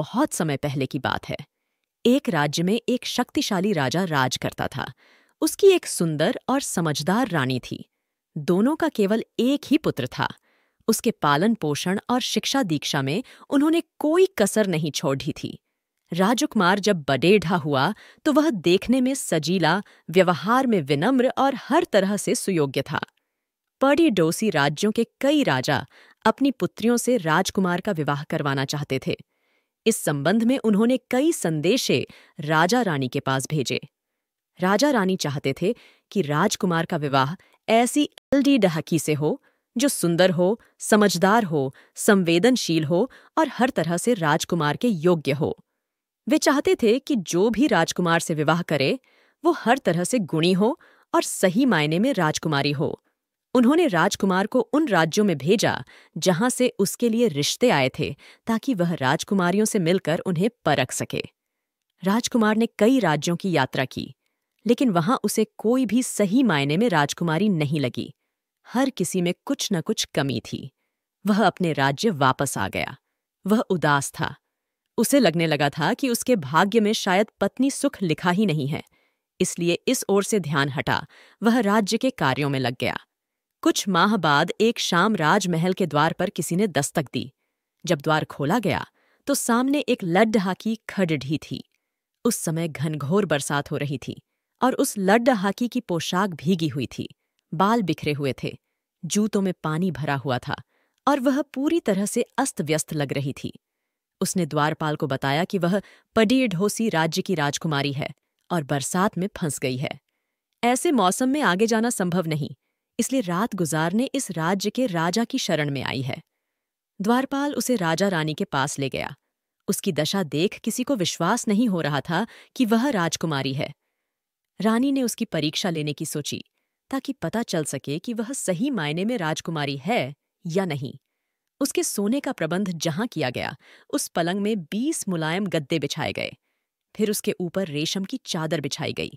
बहुत समय पहले की बात है एक राज्य में एक शक्तिशाली राजा राज करता था उसकी एक सुंदर और समझदार रानी थी दोनों का केवल एक ही पुत्र था उसके पालन पोषण और शिक्षा दीक्षा में उन्होंने कोई कसर नहीं छोड़ी थी राजकुमार जब बडेढ़ा हुआ तो वह देखने में सजीला व्यवहार में विनम्र और हर तरह से सुयोग्य था पड़ी डोसी राज्यों के कई राजा अपनी पुत्रियों से राजकुमार का विवाह करवाना चाहते थे इस संबंध में उन्होंने कई संदेशे राजा रानी के पास भेजे राजा रानी चाहते थे कि राजकुमार का विवाह ऐसी एलडी डहाकी से हो जो सुंदर हो समझदार हो संवेदनशील हो और हर तरह से राजकुमार के योग्य हो वे चाहते थे कि जो भी राजकुमार से विवाह करे वो हर तरह से गुणी हो और सही मायने में राजकुमारी हो उन्होंने राजकुमार को उन राज्यों में भेजा जहां से उसके लिए रिश्ते आए थे ताकि वह राजकुमारियों से मिलकर उन्हें परख सके राजकुमार ने कई राज्यों की यात्रा की लेकिन वहां उसे कोई भी सही मायने में राजकुमारी नहीं लगी हर किसी में कुछ न कुछ कमी थी वह अपने राज्य वापस आ गया वह उदास था उसे लगने लगा था कि उसके भाग्य में शायद पत्नी सुख लिखा ही नहीं है इसलिए इस ओर से ध्यान हटा वह राज्य के कार्यों में लग गया कुछ माह बाद एक शाम राजमहल के द्वार पर किसी ने दस्तक दी जब द्वार खोला गया तो सामने एक लड्डहा की खडढ़ी थी उस समय घनघोर बरसात हो रही थी और उस लड्ढहाकी की पोशाक भीगी हुई थी बाल बिखरे हुए थे जूतों में पानी भरा हुआ था और वह पूरी तरह से अस्त व्यस्त लग रही थी उसने द्वारपाल को बताया कि वह पडीर ढोसी राज्य की राजकुमारी है और बरसात में फंस गई है ऐसे मौसम में आगे जाना संभव नहीं इसलिए रात गुजारने इस राज्य के राजा की शरण में आई है द्वारपाल उसे राजा रानी के पास ले गया उसकी दशा देख किसी को विश्वास नहीं हो रहा था कि वह राजकुमारी है रानी ने उसकी परीक्षा लेने की सोची ताकि पता चल सके कि वह सही मायने में राजकुमारी है या नहीं उसके सोने का प्रबंध जहां किया गया उस पलंग में बीस मुलायम गद्दे बिछाए गए फिर उसके ऊपर रेशम की चादर बिछाई गई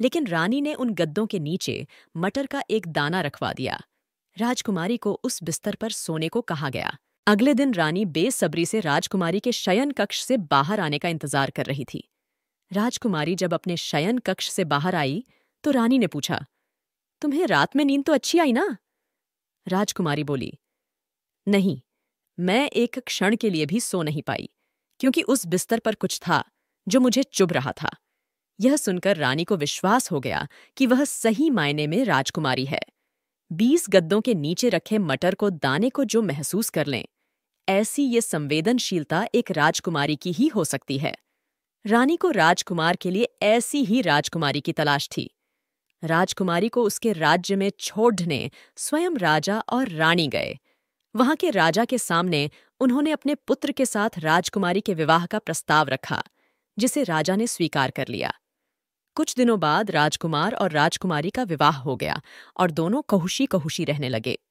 लेकिन रानी ने उन गद्दों के नीचे मटर का एक दाना रखवा दिया राजकुमारी को उस बिस्तर पर सोने को कहा गया अगले दिन रानी बेसब्री से राजकुमारी के शयन कक्ष से बाहर आने का इंतजार कर रही थी राजकुमारी जब अपने शयन कक्ष से बाहर आई तो रानी ने पूछा तुम्हें रात में नींद तो अच्छी आई ना राजकुमारी बोली नहीं मैं एक क्षण के लिए भी सो नहीं पाई क्योंकि उस बिस्तर पर कुछ था जो मुझे चुभ रहा था यह सुनकर रानी को विश्वास हो गया कि वह सही मायने में राजकुमारी है बीस गद्दों के नीचे रखे मटर को दाने को जो महसूस कर लें ऐसी ये संवेदनशीलता एक राजकुमारी की ही हो सकती है रानी को राजकुमार के लिए ऐसी ही राजकुमारी की तलाश थी राजकुमारी को उसके राज्य में छोड़ने स्वयं राजा और रानी गए वहां के राजा के सामने उन्होंने अपने पुत्र के साथ राजकुमारी के विवाह का प्रस्ताव रखा जिसे राजा ने स्वीकार कर लिया कुछ दिनों बाद राजकुमार और राजकुमारी का विवाह हो गया और दोनों कहुशी कहुशी रहने लगे